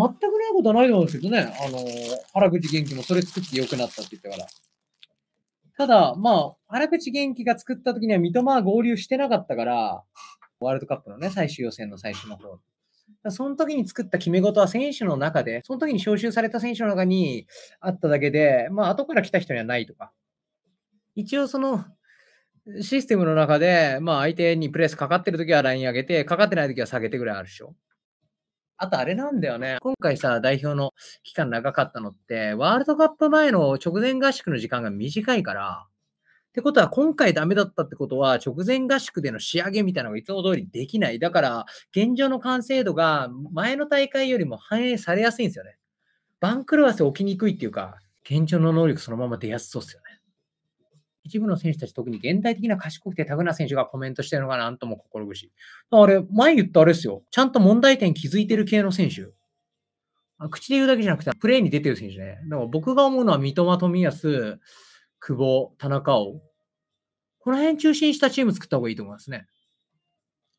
全くないことはないと思うんですけどね。あの原口元気もそれ作って良くなったって言ったから。ただ、まあ、原口元気が作った時には三笘は合流してなかったから、ワールドカップのね、最終予選の最初の方。その時に作った決め事は選手の中で、その時に招集された選手の中にあっただけで、まあ、後から来た人にはないとか。一応、その、システムの中で、まあ、相手にプレスかかってる時はライン上げて、かかってない時は下げてぐらいあるでしょ。あとあれなんだよね。今回さ、代表の期間長かったのって、ワールドカップ前の直前合宿の時間が短いから、ってことは今回ダメだったってことは、直前合宿での仕上げみたいなのがいつも通りできない。だから、現状の完成度が前の大会よりも反映されやすいんですよね。番狂わせ起きにくいっていうか、現状の能力そのまま出やすそうですよね。一部の選手たち、特に現代的な賢くてタグな選手がコメントしてるのがなんとも心苦しい。あれ、前言ったあれですよ。ちゃんと問題点気づいてる系の選手。口で言うだけじゃなくて、プレーに出てる選手ね。でも僕が思うのは三笘、富安、久保、田中を。この辺中心したチーム作った方がいいと思いますね。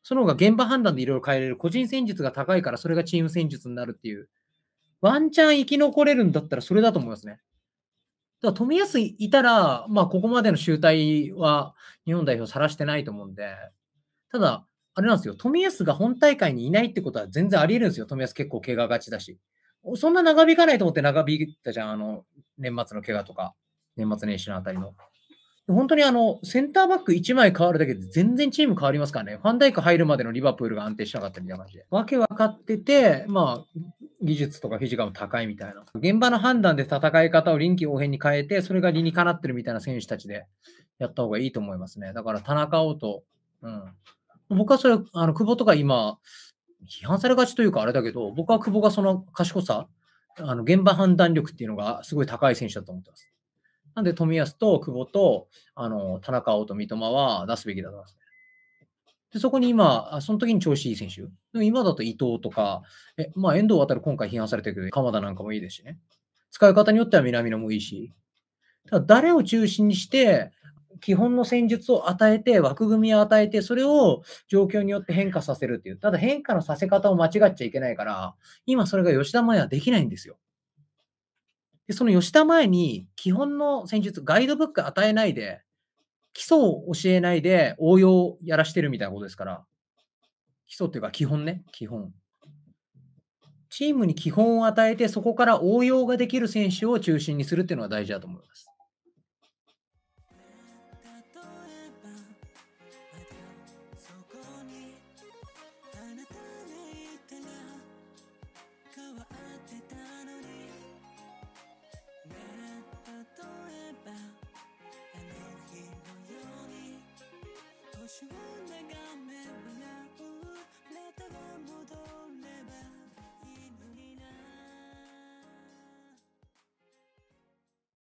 その方が現場判断でいろいろ変えれる。個人戦術が高いから、それがチーム戦術になるっていう。ワンチャン生き残れるんだったらそれだと思いますね。だ富安いたら、まあ、ここまでの集大は日本代表さらしてないと思うんで、ただ、あれなんですよ、富安が本大会にいないってことは全然あり得るんですよ。富安結構怪我がちだし。そんな長引かないと思って長引いたじゃん、あの、年末の怪我とか、年末年始のあたりの。本当にあの、センターバック1枚変わるだけで全然チーム変わりますからね。ファンダイク入るまでのリバプールが安定しなかったみたいな感じで。わけ分かってて、まあ、技術とかフィジカルも高いみたいな。現場の判断で戦い方を臨機応変に変えて、それが理にかなってるみたいな選手たちでやった方がいいと思いますね。だから田中碧と、うん。僕はそれ、あの、久保とか今、批判されがちというかあれだけど、僕は久保がその賢さ、あの、現場判断力っていうのがすごい高い選手だと思ってます。なんで、冨安と久保と、あの、田中碧と三笘は出すべきだと思います。で、そこに今、その時に調子いい選手。でも今だと伊藤とか、えまあ、遠藤渡る今回批判されてるけど、鎌田なんかもいいですしね。使い方によっては南野もいいし。ただ、誰を中心にして、基本の戦術を与えて、枠組みを与えて、それを状況によって変化させるっていう。ただ、変化のさせ方を間違っちゃいけないから、今それが吉田麻也はできないんですよ。で、その吉田麻也に基本の戦術、ガイドブック与えないで、基礎を教えないで応用をやらしてるみたいなことですから、基礎っていうか基本ね、基本。チームに基本を与えて、そこから応用ができる選手を中心にするっていうのが大事だと思います。wish you